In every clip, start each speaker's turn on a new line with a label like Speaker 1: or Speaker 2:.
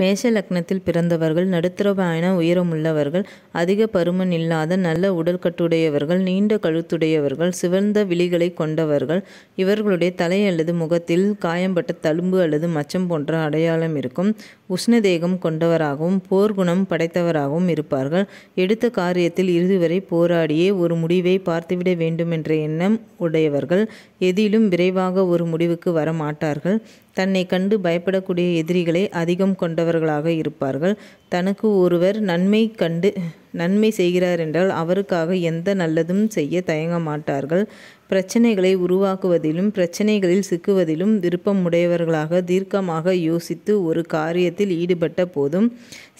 Speaker 1: மேஷ லக்னத்தில் பிறந்தவர்கள் நடுத்தரமான உயரமுள்ளவர்கள் அதிக பருமன் இல்லாத நல்ல கட்டுடையவர்கள் நீண்ட கழுத்துடையவர்கள் சிவந்த விழிகளை கொண்டவர்கள் இவர்களுடைய தலை அல்லது முகத்தில் காயம்பட்ட தழும்பு அல்லது மச்சம் போன்ற அடையாளம் இருக்கும் உஷ்ணதேகம் கொண்டவராகவும் போர்க்குணம் படைத்தவராகவும் இருப்பார்கள் எடுத்த காரியத்தில் இறுதிவரை போராடியே ஒரு முடிவை பார்த்துவிட வேண்டும் என்ற எண்ணம் உடையவர்கள் எதிலும் விரைவாக ஒரு முடிவுக்கு வர மாட்டார்கள் தன்னை கண்டு பயப்படக்கூடிய எதிரிகளை அதிகம் கொண்டவர்களாக இருப்பார்கள் தனக்கு ஒருவர் நன்மை கண்டு நன்மை செய்கிறார் என்றால் அவருக்காக எந்த நல்லதும் செய்ய தயங்க மாட்டார்கள் பிரச்சனைகளை உருவாக்குவதிலும் பிரச்சனைகளில் சிக்குவதிலும் விருப்பம் உடையவர்களாக தீர்க்கமாக யோசித்து ஒரு காரியத்தில் ஈடுபட்ட போதும்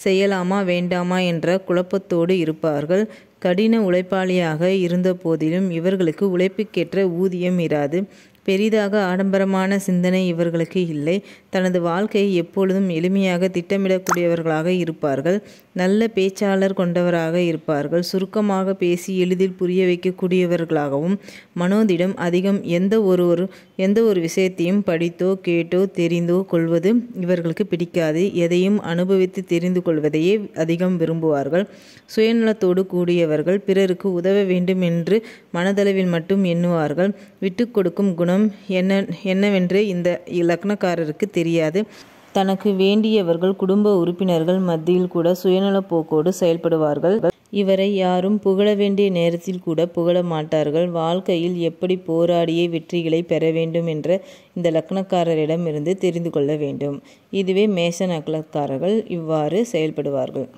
Speaker 1: செய்யலாமா வேண்டாமா என்ற குழப்பத்தோடு இருப்பார்கள் கடின உழைப்பாளியாக இருந்த போதிலும் இவர்களுக்கு உழைப்புக்கேற்ற ஊதியம் இராது பெரிதாக ஆடம்பரமான சிந்தனை இவர்களுக்கு இல்லை தனது வாழ்க்கையை எப்பொழுதும் எளிமையாக திட்டமிடக்கூடியவர்களாக இருப்பார்கள் நல்ல பேச்சாளர் கொண்டவராக இருப்பார்கள் சுருக்கமாக பேசி எளிதில் புரிய வைக்கக்கூடியவர்களாகவும் மனோதிடம் அதிகம் எந்த ஒரு ஒரு எந்த ஒரு விஷயத்தையும் படித்தோ கேட்டோ தெரிந்தோ கொள்வது இவர்களுக்கு பிடிக்காது எதையும் அனுபவித்து தெரிந்து கொள்வதையே அதிகம் விரும்புவார்கள் சுயநலத்தோடு கூடியவர்கள் பிறருக்கு உதவ வேண்டும் என்று மனதளவில் மட்டும் எண்ணுவார்கள் விட்டு கொடுக்கும் குணம் என்ன என்னவென்று இந்த இலக்கணக்காரருக்கு தெரியாது தனக்கு வேண்டியவர்கள் குடும்ப உறுப்பினர்கள் மத்தியில் கூட போக்கோடு செயல்படுவார்கள் இவரை யாரும் புகழ வேண்டிய நேரத்தில் கூட புகழ மாட்டார்கள் வாழ்க்கையில் எப்படி போராடியே வெற்றிகளை பெற வேண்டும் என்ற இந்த லக்னக்காரரிடமிருந்து தெரிந்து கொள்ள வேண்டும் இதுவே மேச அக்லக்காரர்கள் இவ்வாறு செயல்படுவார்கள்